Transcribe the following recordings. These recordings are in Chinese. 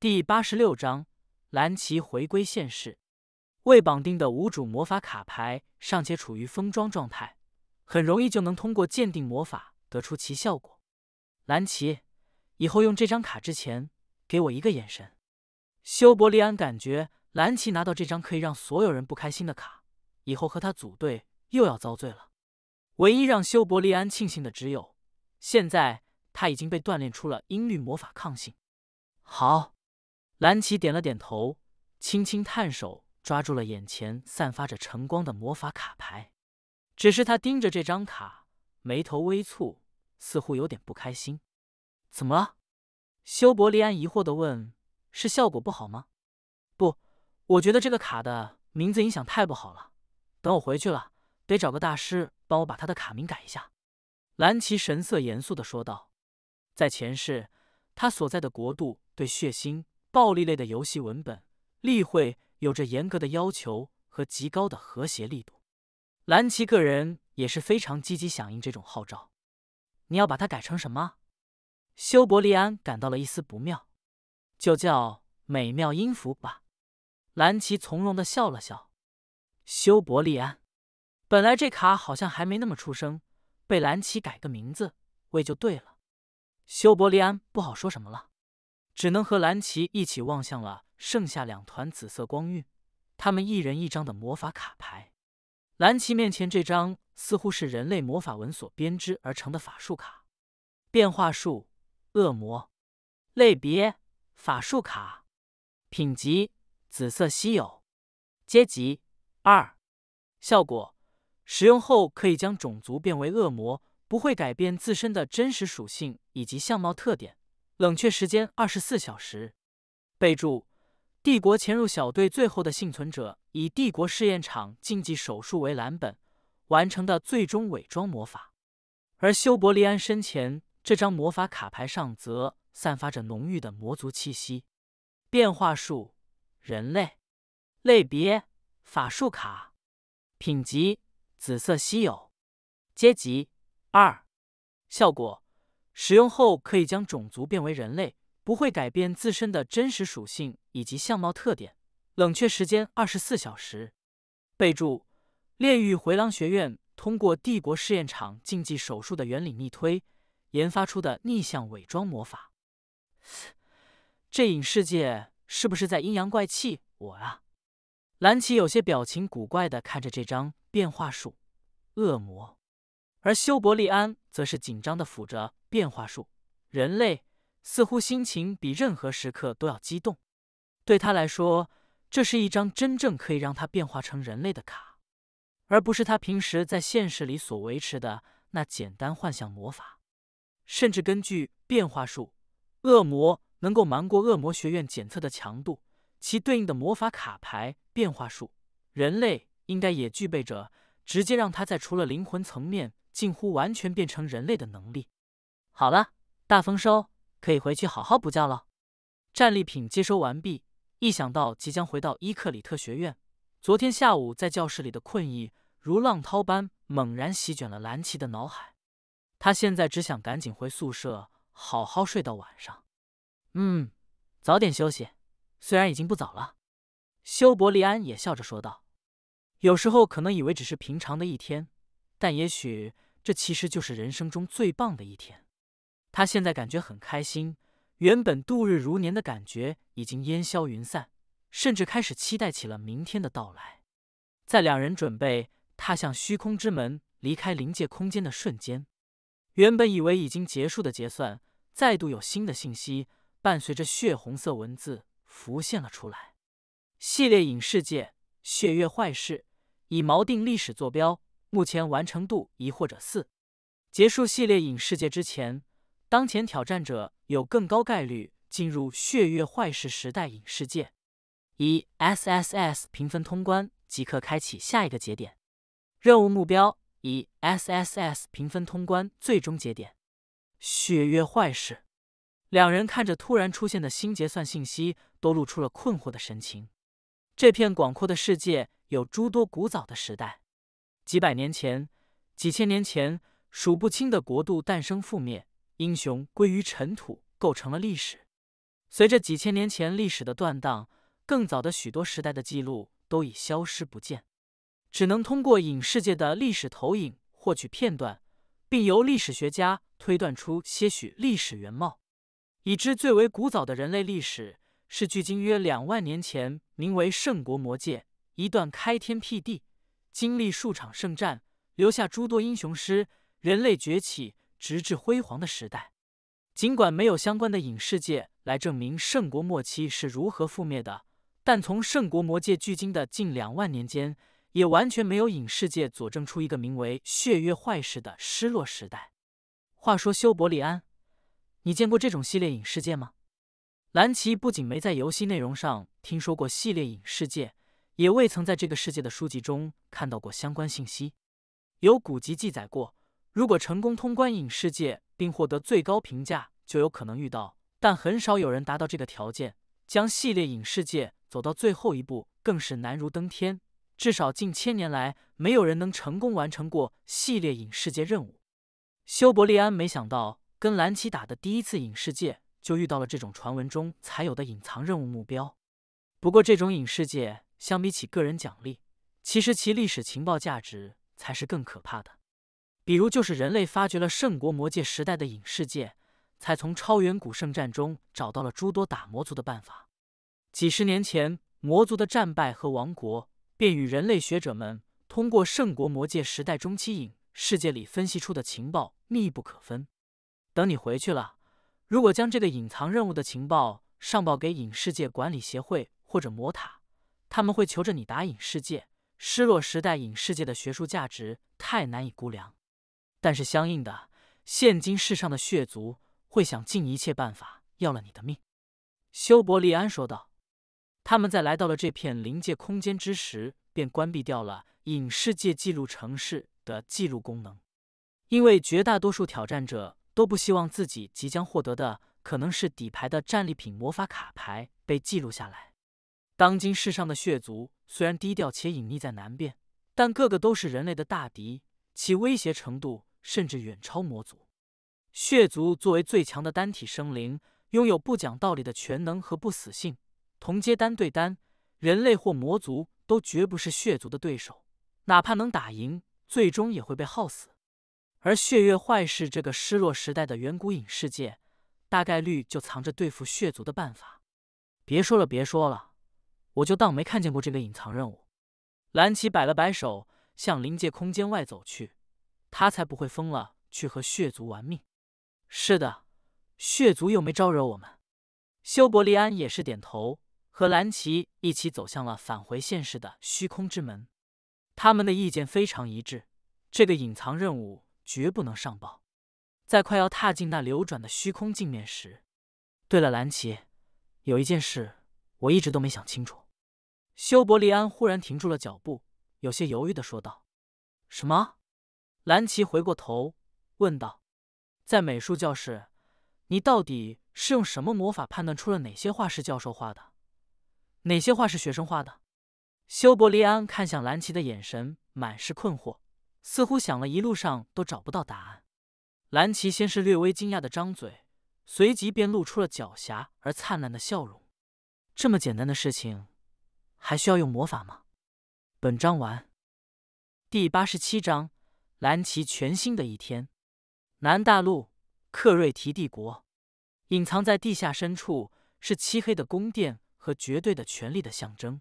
第八十六章，蓝旗回归现实。未绑定的无主魔法卡牌尚且处于封装状态，很容易就能通过鉴定魔法得出其效果。蓝旗，以后用这张卡之前，给我一个眼神。修伯利安感觉蓝旗拿到这张可以让所有人不开心的卡，以后和他组队又要遭罪了。唯一让修伯利安庆幸的只有，现在他已经被锻炼出了音律魔法抗性。好。蓝奇点了点头，轻轻探手抓住了眼前散发着晨光的魔法卡牌。只是他盯着这张卡，眉头微蹙，似乎有点不开心。怎么了？修伯利安疑惑地问：“是效果不好吗？”“不，我觉得这个卡的名字影响太不好了。等我回去了，得找个大师帮我把他的卡名改一下。”蓝奇神色严肃地说道。在前世，他所在的国度对血腥。暴力类的游戏文本例会有着严格的要求和极高的和谐力度。蓝奇个人也是非常积极响应这种号召。你要把它改成什么？修伯利安感到了一丝不妙，就叫美妙音符吧。蓝奇从容的笑了笑。修伯利安，本来这卡好像还没那么出声，被蓝奇改个名字，喂就对了。修伯利安不好说什么了。只能和蓝旗一起望向了剩下两团紫色光晕，他们一人一张的魔法卡牌。蓝旗面前这张似乎是人类魔法文所编织而成的法术卡，变化术，恶魔，类别法术卡，品级紫色稀有，阶级二，效果：使用后可以将种族变为恶魔，不会改变自身的真实属性以及相貌特点。冷却时间二十四小时。备注：帝国潜入小队最后的幸存者以帝国试验场禁忌手术为蓝本完成的最终伪装魔法。而修伯利安身前这张魔法卡牌上则散发着浓郁的魔族气息。变化术，人类，类别法术卡，品级紫色稀有，阶级二，效果。使用后可以将种族变为人类，不会改变自身的真实属性以及相貌特点，冷却时间二十四小时。备注：炼狱回廊学院通过帝国试验场禁忌手术的原理逆推，研发出的逆向伪装魔法。这影世界是不是在阴阳怪气我啊？蓝奇有些表情古怪的看着这张变化术，恶魔。而修伯利安则是紧张地抚着变化术人类，似乎心情比任何时刻都要激动。对他来说，这是一张真正可以让他变化成人类的卡，而不是他平时在现实里所维持的那简单幻想魔法。甚至根据变化术，恶魔能够瞒过恶魔学院检测的强度，其对应的魔法卡牌变化术人类应该也具备着，直接让他在除了灵魂层面。近乎完全变成人类的能力。好了，大丰收，可以回去好好补觉了。战利品接收完毕，一想到即将回到伊克里特学院，昨天下午在教室里的困意如浪涛般猛然席卷了蓝奇的脑海。他现在只想赶紧回宿舍，好好睡到晚上。嗯，早点休息。虽然已经不早了，修伯利安也笑着说道：“有时候可能以为只是平常的一天，但也许……”这其实就是人生中最棒的一天。他现在感觉很开心，原本度日如年的感觉已经烟消云散，甚至开始期待起了明天的到来。在两人准备踏向虚空之门，离开临界空间的瞬间，原本以为已经结束的结算，再度有新的信息伴随着血红色文字浮现了出来。系列影视界《血月坏事》以锚定历史坐标。目前完成度一或者四，结束系列影世界之前，当前挑战者有更高概率进入血月坏事时代影世界。以 SSS 评分通关即刻开启下一个节点任务目标，以 SSS 评分通关最终节点血月坏事。两人看着突然出现的新结算信息，都露出了困惑的神情。这片广阔的世界有诸多古早的时代。几百年前，几千年前，数不清的国度诞生、覆灭，英雄归于尘土，构成了历史。随着几千年前历史的断档，更早的许多时代的记录都已消失不见，只能通过影视界的历史投影获取片段，并由历史学家推断出些许历史原貌。已知最为古早的人类历史是距今约两万年前，名为圣国魔界一段开天辟地。经历数场圣战，留下诸多英雄诗，人类崛起直至辉煌的时代。尽管没有相关的影视界来证明圣国末期是如何覆灭的，但从圣国魔界距今的近两万年间，也完全没有影视界佐证出一个名为“血月坏事”的失落时代。话说修伯利安，你见过这种系列影视界吗？蓝奇不仅没在游戏内容上听说过系列影视界。也未曾在这个世界的书籍中看到过相关信息。有古籍记载过，如果成功通关影世界并获得最高评价，就有可能遇到。但很少有人达到这个条件。将系列影世界走到最后一步，更是难如登天。至少近千年来，没有人能成功完成过系列影世界任务。修伯利安没想到，跟兰奇打的第一次影世界，就遇到了这种传闻中才有的隐藏任务目标。不过，这种影世界。相比起个人奖励，其实其历史情报价值才是更可怕的。比如，就是人类发掘了圣国魔界时代的影世界，才从超远古圣战中找到了诸多打魔族的办法。几十年前，魔族的战败和亡国，便与人类学者们通过圣国魔界时代中期影世界里分析出的情报密不可分。等你回去了，如果将这个隐藏任务的情报上报给影世界管理协会或者魔塔。他们会求着你打影世界，失落时代影世界的学术价值太难以估量。但是，相应的，现今世上的血族会想尽一切办法要了你的命。”修伯利安说道。他们在来到了这片临界空间之时，便关闭掉了影世界记录城市的记录功能，因为绝大多数挑战者都不希望自己即将获得的可能是底牌的战利品魔法卡牌被记录下来。当今世上的血族虽然低调且隐匿在南边，但个个都是人类的大敌，其威胁程度甚至远超魔族。血族作为最强的单体生灵，拥有不讲道理的全能和不死性。同阶单对单，人类或魔族都绝不是血族的对手，哪怕能打赢，最终也会被耗死。而血月坏事这个失落时代的远古影世界，大概率就藏着对付血族的办法。别说了，别说了。我就当没看见过这个隐藏任务。蓝奇摆了摆手，向临界空间外走去。他才不会疯了去和血族玩命。是的，血族又没招惹我们。修伯利安也是点头，和蓝奇一起走向了返回现实的虚空之门。他们的意见非常一致，这个隐藏任务绝不能上报。在快要踏进那流转的虚空镜面时，对了，蓝奇，有一件事我一直都没想清楚。修伯利安忽然停住了脚步，有些犹豫的说道：“什么？”兰奇回过头问道：“在美术教室，你到底是用什么魔法判断出了哪些画是教授画的，哪些画是学生画的？”修伯利安看向兰奇的眼神满是困惑，似乎想了一路上都找不到答案。兰奇先是略微惊讶的张嘴，随即便露出了狡黠而灿烂的笑容：“这么简单的事情。”还需要用魔法吗？本章完。第八十七章：蓝旗全新的一天。南大陆克瑞提帝国，隐藏在地下深处，是漆黑的宫殿和绝对的权力的象征。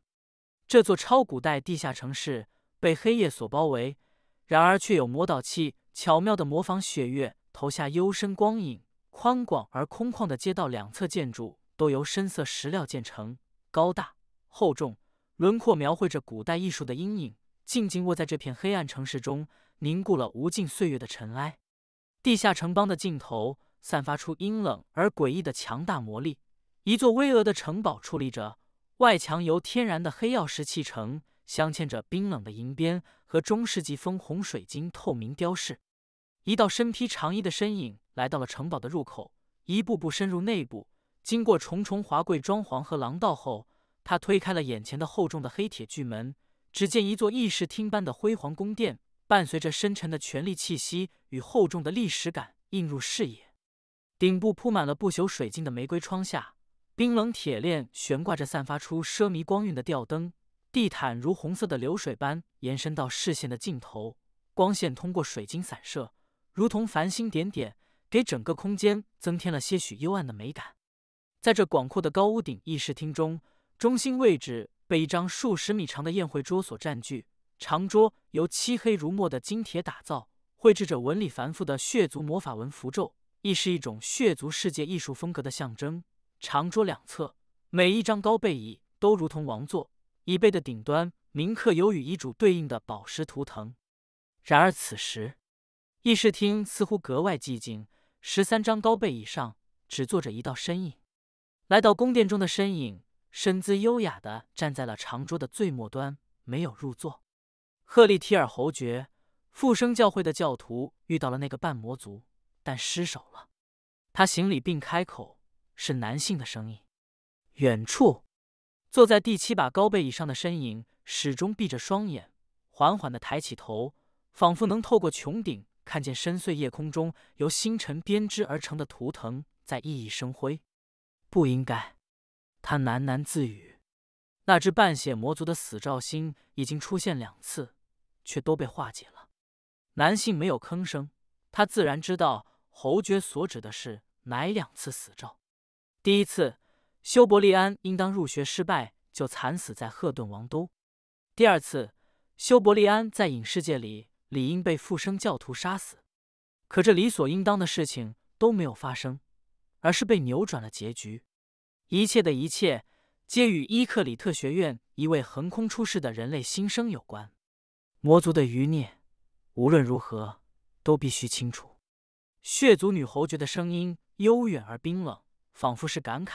这座超古代地下城市被黑夜所包围，然而却有魔导器巧妙的模仿血月投下幽深光影。宽广而空旷的街道两侧建筑都由深色石料建成，高大厚重。轮廓描绘着古代艺术的阴影，静静卧在这片黑暗城市中，凝固了无尽岁月的尘埃。地下城邦的尽头散发出阴冷而诡异的强大魔力。一座巍峨的城堡矗立着，外墙由天然的黑曜石砌成，镶嵌着冰冷的银边和中世纪风红水晶透明雕饰。一道身披长衣的身影来到了城堡的入口，一步步深入内部，经过重重华贵装潢和廊道后。他推开了眼前的厚重的黑铁巨门，只见一座议事厅般的辉煌宫殿，伴随着深沉的权力气息与厚重的历史感映入视野。顶部铺满了不朽水晶的玫瑰窗下，冰冷铁链悬挂着散发出奢靡光晕的吊灯，地毯如红色的流水般延伸到视线的尽头。光线通过水晶散射，如同繁星点点，给整个空间增添了些许幽暗的美感。在这广阔的高屋顶议事厅中。中心位置被一张数十米长的宴会桌所占据，长桌由漆黑如墨的金铁打造，绘制着纹理繁复的血族魔法纹符咒，亦是一种血族世界艺术风格的象征。长桌两侧每一张高背椅都如同王座，椅背的顶端铭刻有与遗嘱对应的宝石图腾。然而此时，议事厅似乎格外寂静，十三张高背椅上只坐着一道身影。来到宫殿中的身影。身姿优雅的站在了长桌的最末端，没有入座。赫利提尔侯爵，复生教会的教徒遇到了那个半魔族，但失手了。他行礼并开口，是男性的声音。远处，坐在第七把高背椅上的身影始终闭着双眼，缓缓的抬起头，仿佛能透过穹顶看见深邃夜空中由星辰编织而成的图腾在熠熠生辉。不应该。他喃喃自语：“那只半血魔族的死兆星已经出现两次，却都被化解了。”男性没有吭声，他自然知道侯爵所指的是哪两次死兆。第一次，修伯利安应当入学失败，就惨死在赫顿王都；第二次，修伯利安在隐世界里理应被复生教徒杀死，可这理所应当的事情都没有发生，而是被扭转了结局。一切的一切，皆与伊克里特学院一位横空出世的人类新生有关。魔族的余孽，无论如何都必须清除。血族女侯爵的声音悠远而冰冷，仿佛是感慨，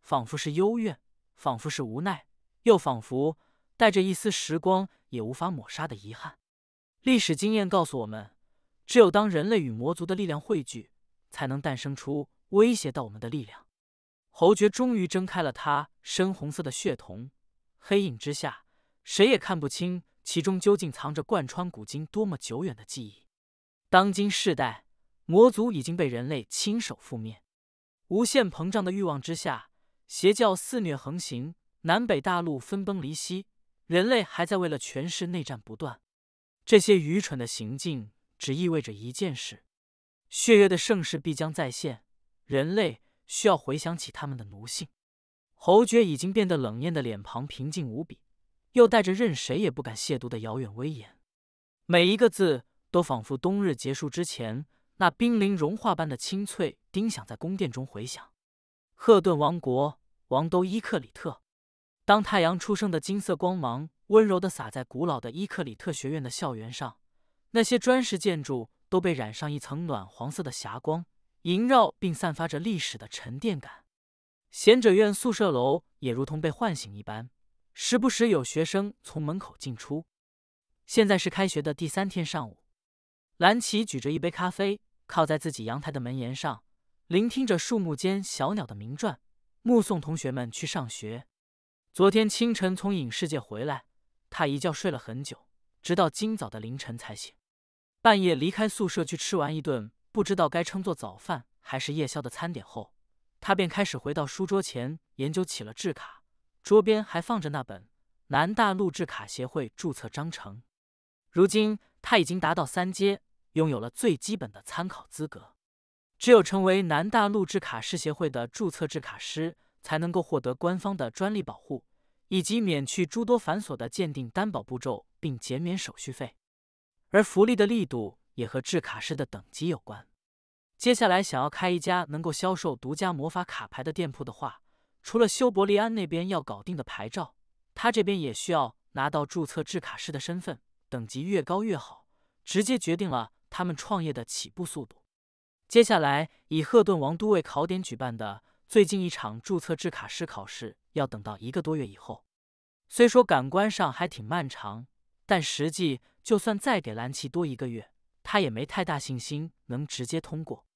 仿佛是幽怨，仿佛是无奈，又仿佛带着一丝时光也无法抹杀的遗憾。历史经验告诉我们，只有当人类与魔族的力量汇聚，才能诞生出威胁到我们的力量。侯爵终于睁开了他深红色的血瞳，黑影之下，谁也看不清其中究竟藏着贯穿古今多么久远的记忆。当今世代，魔族已经被人类亲手覆灭。无限膨胀的欲望之下，邪教肆虐横行，南北大陆分崩离析，人类还在为了权势内战不断。这些愚蠢的行径只意味着一件事：血月的盛世必将再现。人类。需要回想起他们的奴性。侯爵已经变得冷艳的脸庞平静无比，又带着任谁也不敢亵渎的遥远威严。每一个字都仿佛冬日结束之前那冰凌融化般的清脆叮响，在宫殿中回响。赫顿王国王都伊克里特，当太阳初升的金色光芒温柔地洒在古老的伊克里特学院的校园上，那些砖石建筑都被染上一层暖黄色的霞光。萦绕并散发着历史的沉淀感，贤者院宿舍楼也如同被唤醒一般，时不时有学生从门口进出。现在是开学的第三天上午，蓝奇举着一杯咖啡，靠在自己阳台的门沿上，聆听着树木间小鸟的鸣啭，目送同学们去上学。昨天清晨从影视界回来，他一觉睡了很久，直到今早的凌晨才醒。半夜离开宿舍去吃完一顿。不知道该称作早饭还是夜宵的餐点后，他便开始回到书桌前研究起了制卡。桌边还放着那本南大陆制卡协会注册章程。如今他已经达到三阶，拥有了最基本的参考资格。只有成为南大陆制卡师协会的注册制卡师，才能够获得官方的专利保护，以及免去诸多繁琐的鉴定担保步骤，并减免手续费。而福利的力度。也和制卡师的等级有关。接下来想要开一家能够销售独家魔法卡牌的店铺的话，除了修伯利安那边要搞定的牌照，他这边也需要拿到注册制卡师的身份，等级越高越好，直接决定了他们创业的起步速度。接下来以赫顿王都为考点举办的最近一场注册制卡师考试，要等到一个多月以后。虽说感官上还挺漫长，但实际就算再给蓝旗多一个月。他也没太大信心能直接通过。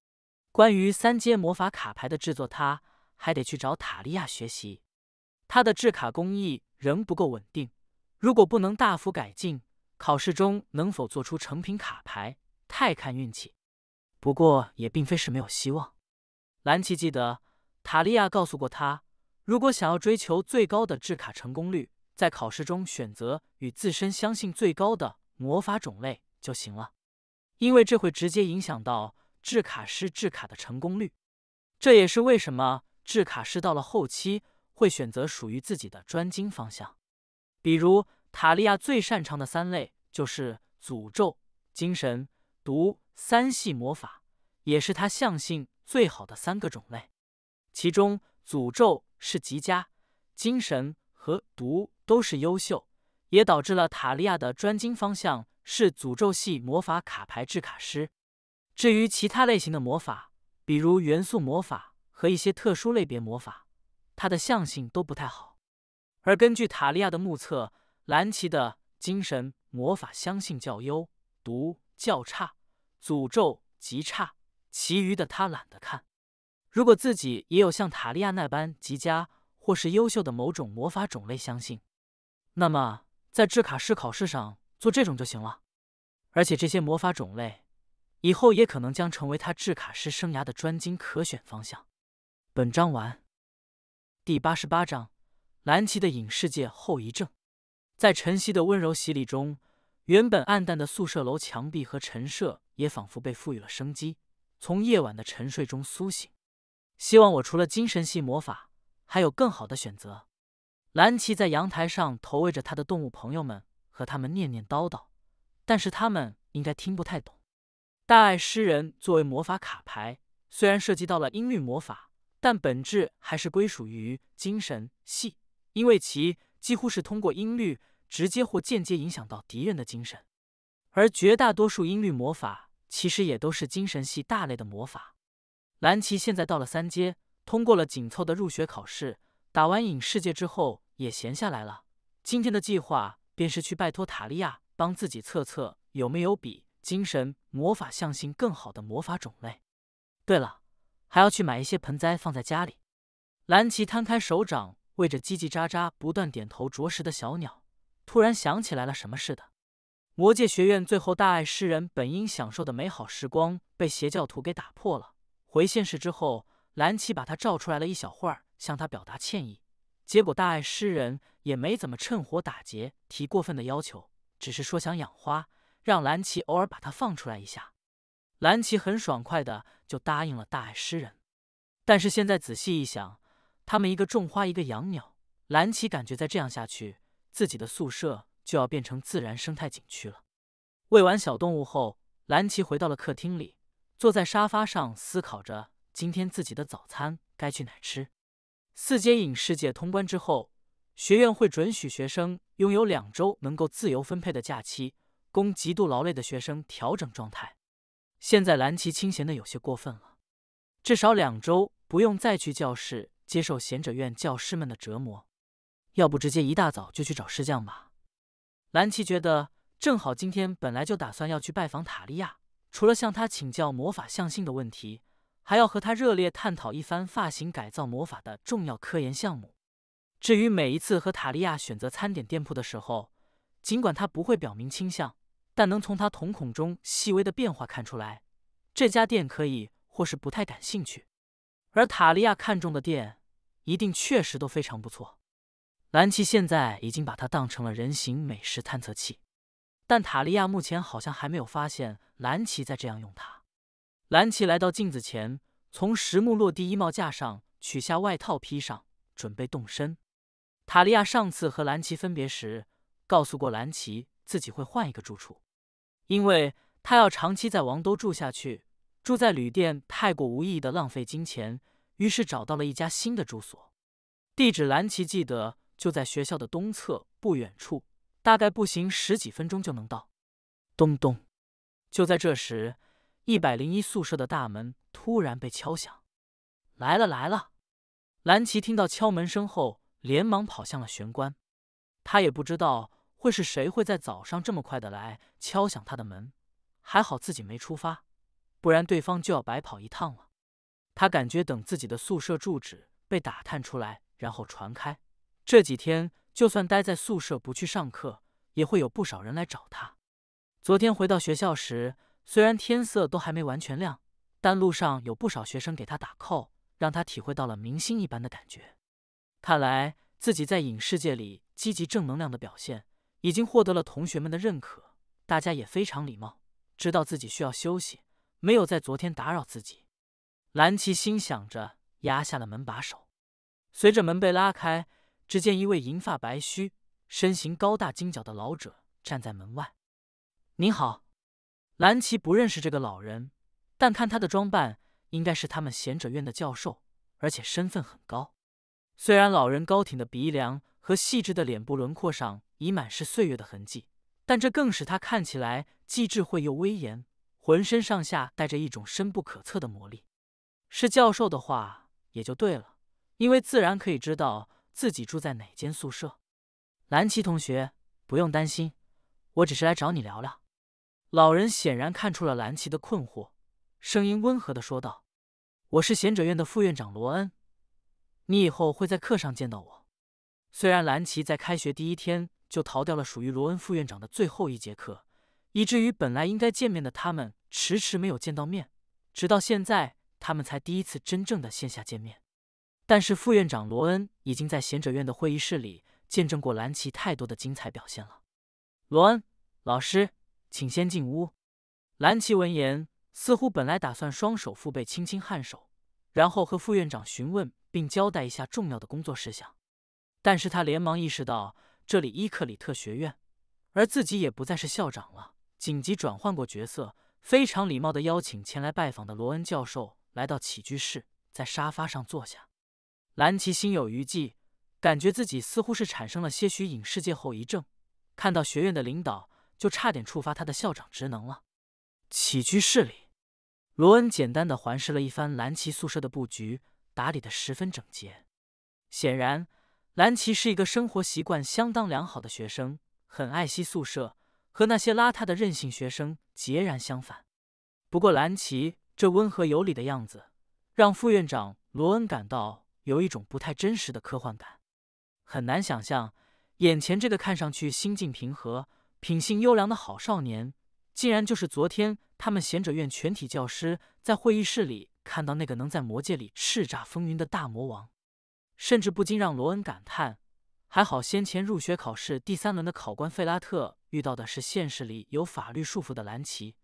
关于三阶魔法卡牌的制作，他还得去找塔利亚学习。他的制卡工艺仍不够稳定，如果不能大幅改进，考试中能否做出成品卡牌，太看运气。不过也并非是没有希望。兰奇记得塔利亚告诉过他，如果想要追求最高的制卡成功率，在考试中选择与自身相信最高的魔法种类就行了。因为这会直接影响到制卡师制卡的成功率，这也是为什么制卡师到了后期会选择属于自己的专精方向。比如塔利亚最擅长的三类就是诅咒、精神、毒三系魔法，也是他相性最好的三个种类。其中诅咒是极佳，精神和毒都是优秀，也导致了塔利亚的专精方向。是诅咒系魔法卡牌制卡师。至于其他类型的魔法，比如元素魔法和一些特殊类别魔法，它的相性都不太好。而根据塔利亚的目测，蓝旗的精神魔法相性较优，毒较差，诅咒极差。其余的他懒得看。如果自己也有像塔利亚那般极佳或是优秀的某种魔法种类相性，那么在制卡师考试上。做这种就行了，而且这些魔法种类以后也可能将成为他制卡师生涯的专精可选方向。本章完，第八十八章：蓝奇的影视界后遗症。在晨曦的温柔洗礼中，原本暗淡的宿舍楼墙壁和陈设也仿佛被赋予了生机，从夜晚的沉睡中苏醒。希望我除了精神系魔法，还有更好的选择。蓝奇在阳台上投喂着他的动物朋友们。和他们念念叨叨，但是他们应该听不太懂。大爱诗人作为魔法卡牌，虽然涉及到了音律魔法，但本质还是归属于精神系，因为其几乎是通过音律直接或间接影响到敌人的精神。而绝大多数音律魔法其实也都是精神系大类的魔法。蓝奇现在到了三阶，通过了紧凑的入学考试，打完影世界之后也闲下来了。今天的计划。便是去拜托塔利亚帮自己测测有没有比精神魔法象性更好的魔法种类。对了，还要去买一些盆栽放在家里。蓝奇摊开手掌为着叽叽喳喳、不断点头啄食的小鸟，突然想起来了什么似的。魔界学院最后大爱诗人本应享受的美好时光被邪教徒给打破了。回现实之后，蓝奇把他召出来了一小会儿，向他表达歉意。结果大爱诗人也没怎么趁火打劫，提过分的要求，只是说想养花，让蓝琪偶尔把它放出来一下。蓝琪很爽快的就答应了大爱诗人。但是现在仔细一想，他们一个种花，一个养鸟，蓝琪感觉再这样下去，自己的宿舍就要变成自然生态景区了。喂完小动物后，蓝琪回到了客厅里，坐在沙发上思考着今天自己的早餐该去哪吃。四阶影世界通关之后，学院会准许学生拥有两周能够自由分配的假期，供极度劳累的学生调整状态。现在蓝旗清闲的有些过分了，至少两周不用再去教室接受贤者院教师们的折磨。要不直接一大早就去找师匠吧？蓝旗觉得正好，今天本来就打算要去拜访塔利亚，除了向他请教魔法象性的问题。还要和他热烈探讨一番发型改造魔法的重要科研项目。至于每一次和塔利亚选择餐点店铺的时候，尽管他不会表明倾向，但能从他瞳孔中细微的变化看出来，这家店可以或是不太感兴趣。而塔利亚看中的店，一定确实都非常不错。蓝奇现在已经把它当成了人形美食探测器，但塔利亚目前好像还没有发现蓝奇在这样用它。蓝奇来到镜子前，从实木落地衣帽架上取下外套披上，准备动身。塔利亚上次和蓝奇分别时，告诉过蓝奇自己会换一个住处，因为他要长期在王都住下去，住在旅店太过无意义的浪费金钱，于是找到了一家新的住所。地址蓝奇记得就在学校的东侧不远处，大概步行十几分钟就能到。咚咚，就在这时。一百零一宿舍的大门突然被敲响，来了来了！蓝奇听到敲门声后，连忙跑向了玄关。他也不知道会是谁会在早上这么快的来敲响他的门，还好自己没出发，不然对方就要白跑一趟了。他感觉等自己的宿舍住址被打探出来，然后传开，这几天就算待在宿舍不去上课，也会有不少人来找他。昨天回到学校时。虽然天色都还没完全亮，但路上有不少学生给他打 call，让他体会到了明星一般的感觉。看来自己在影视界里积极正能量的表现，已经获得了同学们的认可。大家也非常礼貌，知道自己需要休息，没有在昨天打扰自己。蓝琪心想着，压下了门把手。随着门被拉开，只见一位银发白须、身形高大、精角的老者站在门外。“您好。”蓝奇不认识这个老人，但看他的装扮，应该是他们贤者院的教授，而且身份很高。虽然老人高挺的鼻梁和细致的脸部轮廓上已满是岁月的痕迹，但这更使他看起来既智慧又威严，浑身上下带着一种深不可测的魔力。是教授的话也就对了，因为自然可以知道自己住在哪间宿舍。蓝奇同学，不用担心，我只是来找你聊聊。老人显然看出了蓝奇的困惑，声音温和的说道：“我是贤者院的副院长罗恩，你以后会在课上见到我。”虽然蓝奇在开学第一天就逃掉了属于罗恩副院长的最后一节课，以至于本来应该见面的他们迟迟没有见到面，直到现在他们才第一次真正的线下见面。但是副院长罗恩已经在贤者院的会议室里见证过蓝奇太多的精彩表现了。罗恩老师。请先进屋。蓝奇闻言，似乎本来打算双手覆背，轻轻颔首，然后和副院长询问并交代一下重要的工作事项。但是他连忙意识到，这里伊克里特学院，而自己也不再是校长了。紧急转换过角色，非常礼貌的邀请前来拜访的罗恩教授来到起居室，在沙发上坐下。蓝奇心有余悸，感觉自己似乎是产生了些许隐世界后遗症。看到学院的领导。就差点触发他的校长职能了。起居室里，罗恩简单的环视了一番蓝旗宿舍的布局，打理得十分整洁。显然，蓝旗是一个生活习惯相当良好的学生，很爱惜宿舍，和那些邋遢的任性学生截然相反。不过，蓝旗这温和有礼的样子，让副院长罗恩感到有一种不太真实的科幻感。很难想象，眼前这个看上去心境平和。品性优良的好少年，竟然就是昨天他们贤者院全体教师在会议室里看到那个能在魔界里叱咤风云的大魔王，甚至不禁让罗恩感叹：还好先前入学考试第三轮的考官费拉特遇到的是现实里有法律束缚的蓝奇，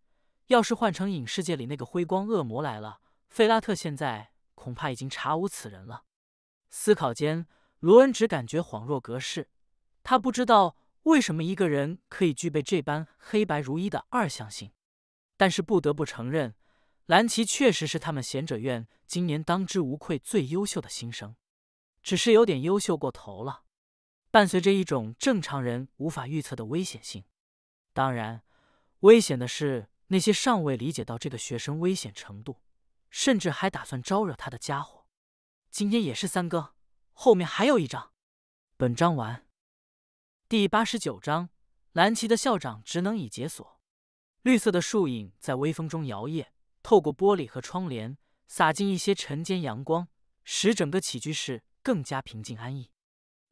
要是换成影视界里那个辉光恶魔来了，费拉特现在恐怕已经查无此人了。思考间，罗恩只感觉恍若隔世，他不知道。为什么一个人可以具备这般黑白如一的二象性？但是不得不承认，蓝奇确实是他们贤者院今年当之无愧最优秀的新生，只是有点优秀过头了，伴随着一种正常人无法预测的危险性。当然，危险的是那些尚未理解到这个学生危险程度，甚至还打算招惹他的家伙。今天也是三更，后面还有一章。本章完。第八十九章，蓝奇的校长职能已解锁。绿色的树影在微风中摇曳，透过玻璃和窗帘洒进一些晨间阳光，使整个起居室更加平静安逸。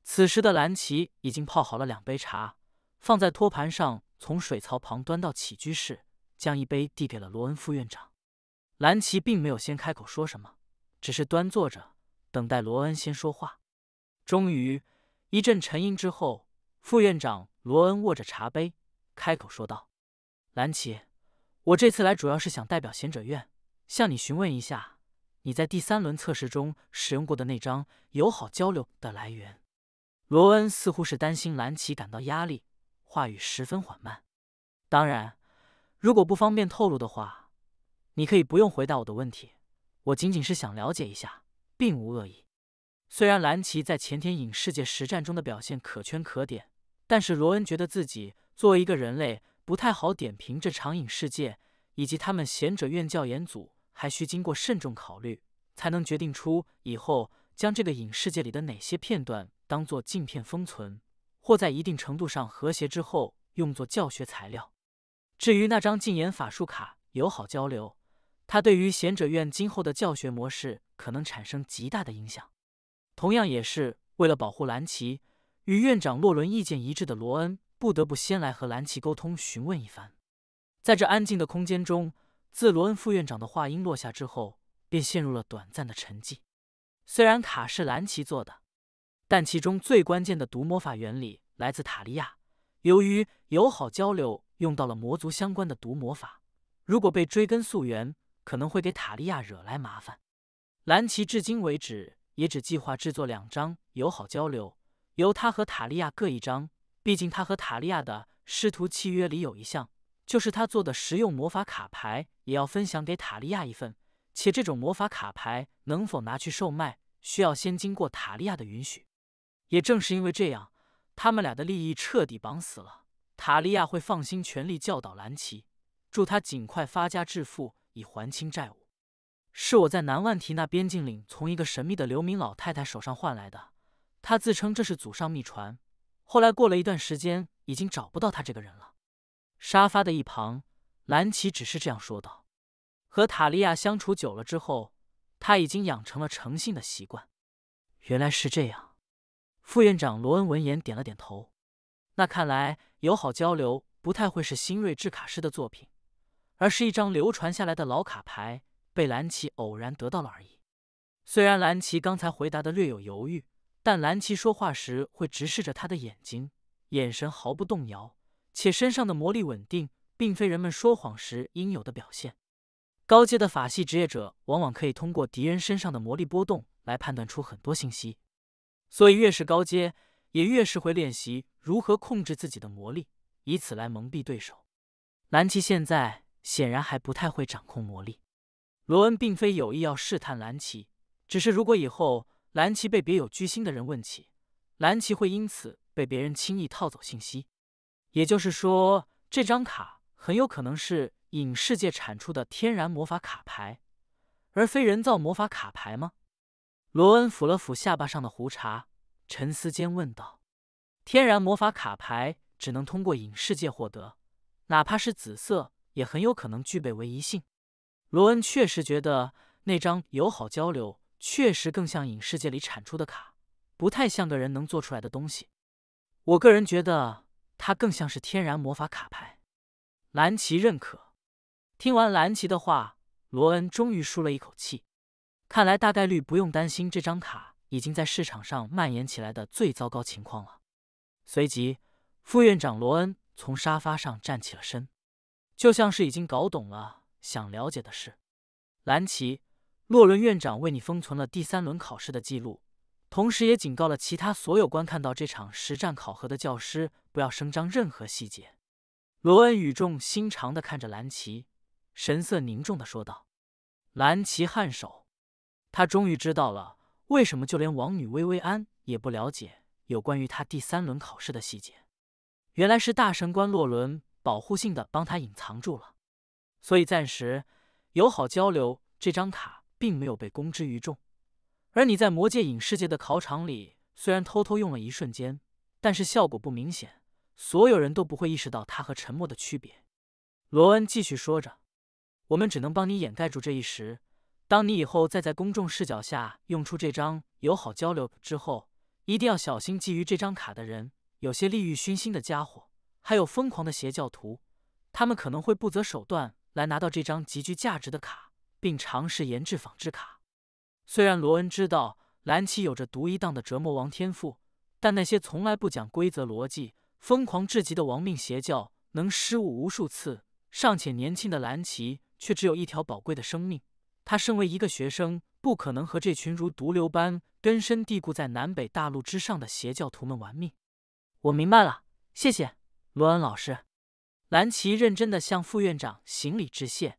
此时的蓝奇已经泡好了两杯茶，放在托盘上，从水槽旁端到起居室，将一杯递给了罗恩副院长。蓝奇并没有先开口说什么，只是端坐着等待罗恩先说话。终于，一阵沉吟之后。副院长罗恩握着茶杯，开口说道：“蓝奇，我这次来主要是想代表贤者院，向你询问一下，你在第三轮测试中使用过的那张友好交流的来源。”罗恩似乎是担心蓝奇感到压力，话语十分缓慢。当然，如果不方便透露的话，你可以不用回答我的问题。我仅仅是想了解一下，并无恶意。虽然蓝奇在前天影世界实战中的表现可圈可点。但是罗恩觉得自己作为一个人类不太好点评这场影世界，以及他们贤者院教研组还需经过慎重考虑，才能决定出以后将这个影世界里的哪些片段当做镜片封存，或在一定程度上和谐之后用作教学材料。至于那张禁言法术卡，友好交流，它对于贤者院今后的教学模式可能产生极大的影响。同样也是为了保护蓝奇。与院长洛伦意见一致的罗恩不得不先来和蓝奇沟通询问一番。在这安静的空间中，自罗恩副院长的话音落下之后，便陷入了短暂的沉寂。虽然卡是蓝奇做的，但其中最关键的毒魔法原理来自塔利亚。由于友好交流用到了魔族相关的毒魔法，如果被追根溯源，可能会给塔利亚惹来麻烦。蓝奇至今为止也只计划制作两张友好交流。由他和塔利亚各一张，毕竟他和塔利亚的师徒契约里有一项，就是他做的实用魔法卡牌也要分享给塔利亚一份，且这种魔法卡牌能否拿去售卖，需要先经过塔利亚的允许。也正是因为这样，他们俩的利益彻底绑死了。塔利亚会放心全力教导蓝奇，助他尽快发家致富，以还清债务。是我在南万提那边境岭，从一个神秘的流民老太太手上换来的。他自称这是祖上秘传，后来过了一段时间，已经找不到他这个人了。沙发的一旁，蓝奇只是这样说道：“和塔利亚相处久了之后，他已经养成了诚信的习惯。”原来是这样，副院长罗恩闻言点了点头。那看来，友好交流不太会是新锐制卡师的作品，而是一张流传下来的老卡牌被蓝奇偶然得到了而已。虽然蓝奇刚才回答的略有犹豫。但蓝奇说话时会直视着他的眼睛，眼神毫不动摇，且身上的魔力稳定，并非人们说谎时应有的表现。高阶的法系职业者往往可以通过敌人身上的魔力波动来判断出很多信息，所以越是高阶，也越是会练习如何控制自己的魔力，以此来蒙蔽对手。蓝奇现在显然还不太会掌控魔力。罗恩并非有意要试探蓝奇，只是如果以后。蓝奇被别有居心的人问起，蓝奇会因此被别人轻易套走信息，也就是说，这张卡很有可能是影世界产出的天然魔法卡牌，而非人造魔法卡牌吗？罗恩抚了抚下巴上的胡茬，沉思间问道：“天然魔法卡牌只能通过影世界获得，哪怕是紫色，也很有可能具备唯一性。”罗恩确实觉得那张友好交流。确实更像影视界里产出的卡，不太像个人能做出来的东西。我个人觉得它更像是天然魔法卡牌。蓝奇认可。听完蓝奇的话，罗恩终于舒了一口气。看来大概率不用担心这张卡已经在市场上蔓延起来的最糟糕情况了。随即，副院长罗恩从沙发上站起了身，就像是已经搞懂了想了解的事。蓝奇。洛伦院长为你封存了第三轮考试的记录，同时也警告了其他所有观看到这场实战考核的教师，不要声张任何细节。罗恩语重心长地看着蓝奇，神色凝重地说道：“蓝奇颔首，他终于知道了为什么就连王女薇薇安也不了解有关于他第三轮考试的细节，原来是大神官洛伦保护性的帮他隐藏住了。所以暂时友好交流这张卡。”并没有被公之于众，而你在魔界影视界的考场里虽然偷偷用了一瞬间，但是效果不明显，所有人都不会意识到它和沉默的区别。罗恩继续说着：“我们只能帮你掩盖住这一时，当你以后再在公众视角下用出这张友好交流之后，一定要小心觊觎这张卡的人，有些利欲熏心的家伙，还有疯狂的邪教徒，他们可能会不择手段来拿到这张极具价值的卡。”并尝试研制纺织卡。虽然罗恩知道蓝奇有着独一档的折磨王天赋，但那些从来不讲规则逻辑、疯狂至极的亡命邪教能失误无数次，尚且年轻的蓝奇却只有一条宝贵的生命。他身为一个学生，不可能和这群如毒瘤般根深蒂固在南北大陆之上的邪教徒们玩命。我明白了，谢谢罗恩老师。蓝奇认真地向副院长行礼致谢。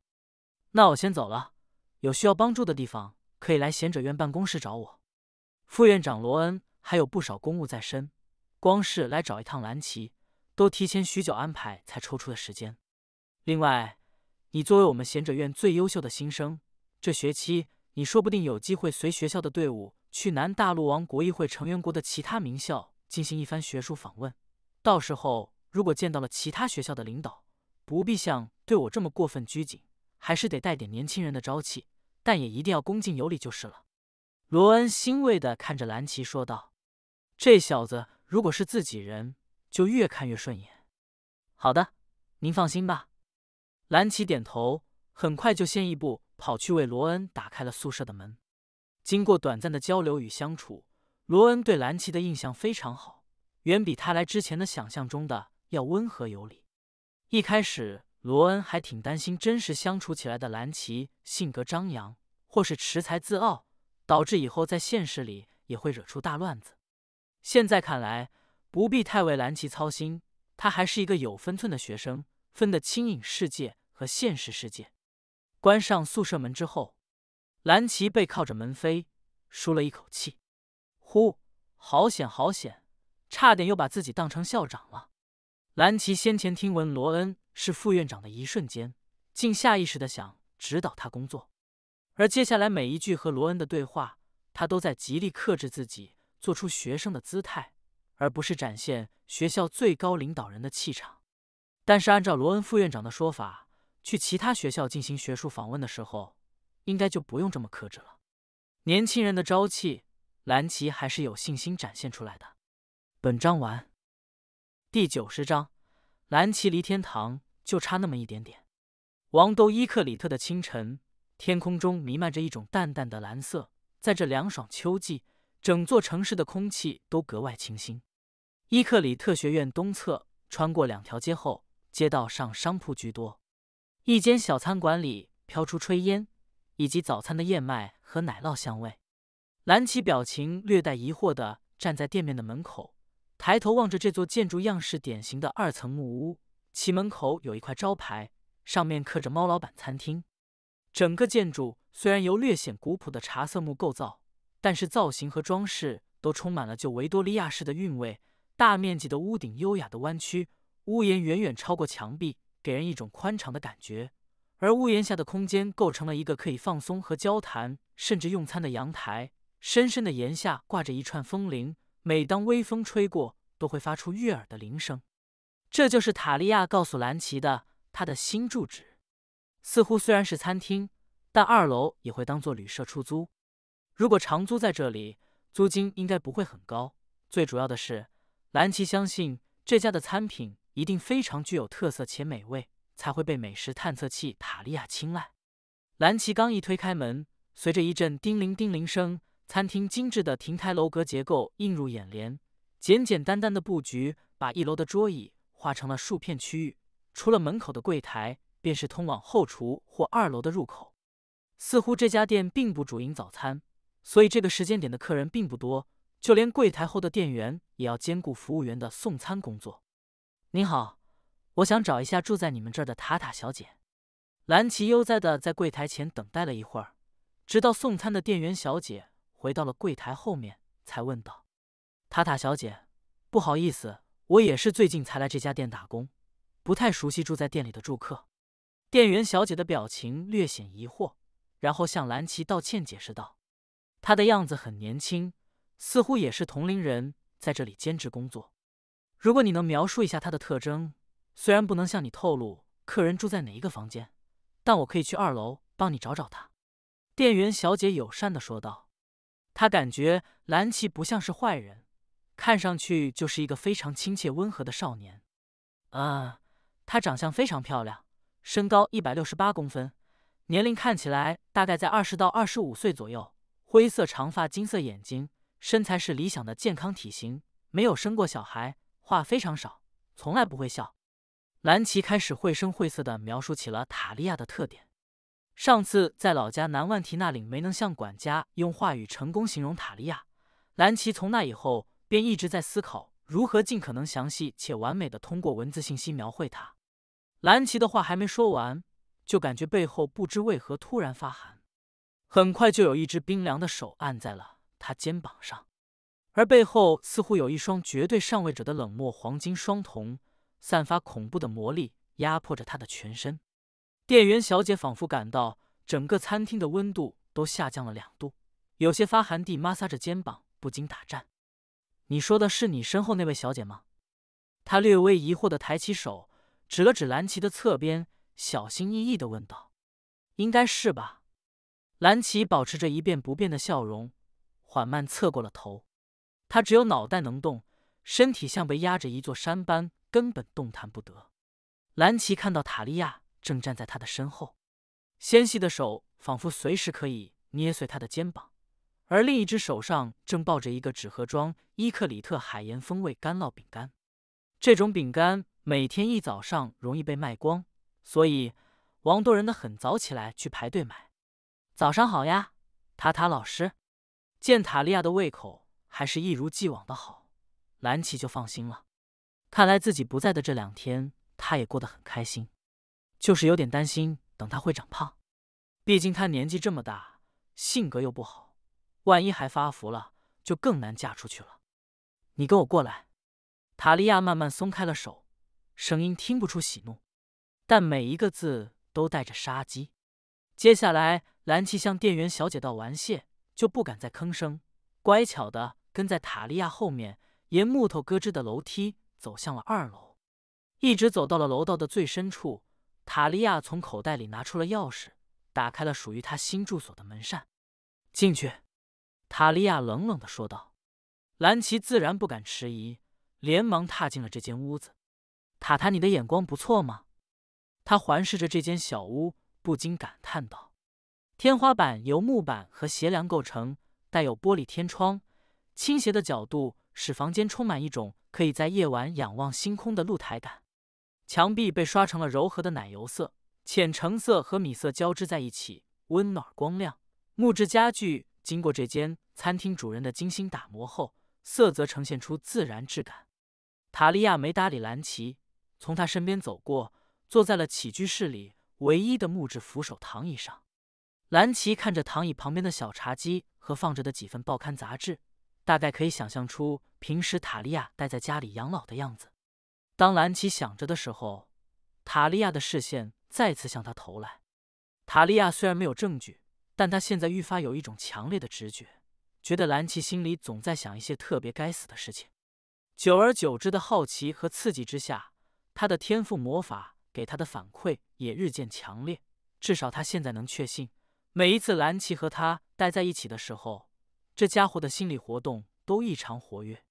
那我先走了，有需要帮助的地方可以来贤者院办公室找我。副院长罗恩还有不少公务在身，光是来找一趟蓝奇，都提前许久安排才抽出的时间。另外，你作为我们贤者院最优秀的新生，这学期你说不定有机会随学校的队伍去南大陆王国议会成员国的其他名校进行一番学术访问。到时候如果见到了其他学校的领导，不必像对我这么过分拘谨。还是得带点年轻人的朝气，但也一定要恭敬有礼就是了。罗恩欣慰的看着蓝奇说道：“这小子如果是自己人，就越看越顺眼。”“好的，您放心吧。”蓝奇点头，很快就先一步跑去为罗恩打开了宿舍的门。经过短暂的交流与相处，罗恩对蓝奇的印象非常好，远比他来之前的想象中的要温和有礼。一开始。罗恩还挺担心，真实相处起来的兰奇性格张扬，或是恃才自傲，导致以后在现实里也会惹出大乱子。现在看来，不必太为兰奇操心，他还是一个有分寸的学生，分得清影世界和现实世界。关上宿舍门之后，兰奇背靠着门扉，舒了一口气：“呼，好险，好险，差点又把自己当成校长了。”兰奇先前听闻罗恩。是副院长的一瞬间，竟下意识的想指导他工作，而接下来每一句和罗恩的对话，他都在极力克制自己，做出学生的姿态，而不是展现学校最高领导人的气场。但是按照罗恩副院长的说法，去其他学校进行学术访问的时候，应该就不用这么克制了。年轻人的朝气，蓝旗还是有信心展现出来的。本章完。第九十章，蓝旗离天堂。就差那么一点点。王都伊克里特的清晨，天空中弥漫着一种淡淡的蓝色。在这凉爽秋季，整座城市的空气都格外清新。伊克里特学院东侧，穿过两条街后，街道上商铺居多。一间小餐馆里飘出炊烟，以及早餐的燕麦和奶酪香味。兰奇表情略带疑惑的站在店面的门口，抬头望着这座建筑样式典型的二层木屋。其门口有一块招牌，上面刻着“猫老板餐厅”。整个建筑虽然由略显古朴的茶色木构造，但是造型和装饰都充满了旧维多利亚式的韵味。大面积的屋顶优雅的弯曲，屋檐远远超过墙壁，给人一种宽敞的感觉。而屋檐下的空间构成了一个可以放松和交谈，甚至用餐的阳台。深深的檐下挂着一串风铃，每当微风吹过，都会发出悦耳的铃声。这就是塔利亚告诉兰奇的，他的新住址。似乎虽然是餐厅，但二楼也会当做旅社出租。如果长租在这里，租金应该不会很高。最主要的是，兰奇相信这家的餐品一定非常具有特色且美味，才会被美食探测器塔利亚青睐。兰奇刚一推开门，随着一阵叮铃叮铃声，餐厅精致的亭台楼阁结构映入眼帘。简简单单的布局，把一楼的桌椅。化成了数片区域，除了门口的柜台，便是通往后厨或二楼的入口。似乎这家店并不主营早餐，所以这个时间点的客人并不多，就连柜台后的店员也要兼顾服务员的送餐工作。您好，我想找一下住在你们这儿的塔塔小姐。蓝奇悠哉的在柜台前等待了一会儿，直到送餐的店员小姐回到了柜台后面，才问道：“塔塔小姐，不好意思。”我也是最近才来这家店打工，不太熟悉住在店里的住客。店员小姐的表情略显疑惑，然后向蓝奇道歉解释道：“她的样子很年轻，似乎也是同龄人在这里兼职工作。如果你能描述一下她的特征，虽然不能向你透露客人住在哪一个房间，但我可以去二楼帮你找找她。”店员小姐友善地说道。她感觉蓝奇不像是坏人。看上去就是一个非常亲切温和的少年，啊，她长相非常漂亮，身高一百六十八公分，年龄看起来大概在二十到二十五岁左右，灰色长发，金色眼睛，身材是理想的健康体型，没有生过小孩，话非常少，从来不会笑。兰奇开始绘声绘色地描述起了塔利亚的特点。上次在老家南万提那里没能向管家用话语成功形容塔利亚，兰奇从那以后。便一直在思考如何尽可能详细且完美的通过文字信息描绘它。蓝奇的话还没说完，就感觉背后不知为何突然发寒，很快就有一只冰凉的手按在了他肩膀上，而背后似乎有一双绝对上位者的冷漠黄金双瞳，散发恐怖的魔力压迫着他的全身。店员小姐仿佛感到整个餐厅的温度都下降了两度，有些发寒地抹挲着肩膀，不禁打颤。你说的是你身后那位小姐吗？他略微疑惑的抬起手指了指蓝旗的侧边，小心翼翼的问道：“应该是吧？”蓝旗保持着一变不变的笑容，缓慢侧过了头。他只有脑袋能动，身体像被压着一座山般，根本动弹不得。蓝旗看到塔利亚正站在他的身后，纤细的手仿佛随时可以捏碎他的肩膀。而另一只手上正抱着一个纸盒装伊克里特海盐风味干酪饼干，这种饼干每天一早上容易被卖光，所以王多仁的很早起来去排队买。早上好呀，塔塔老师。见塔利亚的胃口还是一如既往的好，兰奇就放心了。看来自己不在的这两天，他也过得很开心，就是有点担心等他会长胖，毕竟他年纪这么大，性格又不好。万一还发福了，就更难嫁出去了。你跟我过来。塔利亚慢慢松开了手，声音听不出喜怒，但每一个字都带着杀机。接下来，蓝琪向店员小姐道完谢，就不敢再吭声，乖巧地跟在塔利亚后面，沿木头搁置的楼梯走向了二楼，一直走到了楼道的最深处。塔利亚从口袋里拿出了钥匙，打开了属于她新住所的门扇，进去。塔利亚冷冷地说道：“兰奇自然不敢迟疑，连忙踏进了这间屋子。”塔塔，你的眼光不错吗？他环视着这间小屋，不禁感叹道：“天花板由木板和斜梁构成，带有玻璃天窗，倾斜的角度使房间充满一种可以在夜晚仰望星空的露台感。墙壁被刷成了柔和的奶油色、浅橙色和米色交织在一起，温暖光亮。木质家具。”经过这间餐厅主人的精心打磨后，色泽呈现出自然质感。塔利亚没搭理兰奇，从他身边走过，坐在了起居室里唯一的木质扶手躺椅上。兰奇看着躺椅旁边的小茶几和放着的几份报刊杂志，大概可以想象出平时塔利亚待在家里养老的样子。当兰奇想着的时候，塔利亚的视线再次向他投来。塔利亚虽然没有证据。但他现在愈发有一种强烈的直觉，觉得蓝奇心里总在想一些特别该死的事情。久而久之的好奇和刺激之下，他的天赋魔法给他的反馈也日渐强烈。至少他现在能确信，每一次蓝奇和他待在一起的时候，这家伙的心理活动都异常活跃。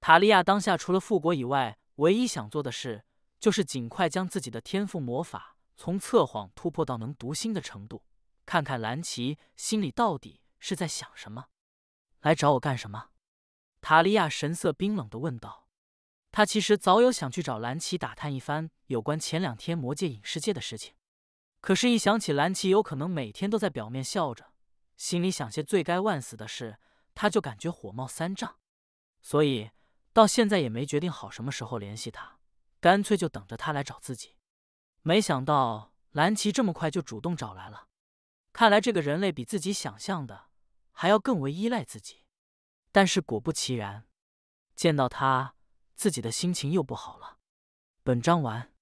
塔利亚当下除了复国以外，唯一想做的事就是尽快将自己的天赋魔法从测谎突破到能读心的程度。看看蓝奇心里到底是在想什么，来找我干什么？塔利亚神色冰冷的问道。他其实早有想去找蓝奇打探一番有关前两天魔界影视界的事情，可是，一想起蓝奇有可能每天都在表面笑着，心里想些罪该万死的事，他就感觉火冒三丈。所以到现在也没决定好什么时候联系他，干脆就等着他来找自己。没想到蓝奇这么快就主动找来了。看来这个人类比自己想象的还要更为依赖自己，但是果不其然，见到他，自己的心情又不好了。本章完。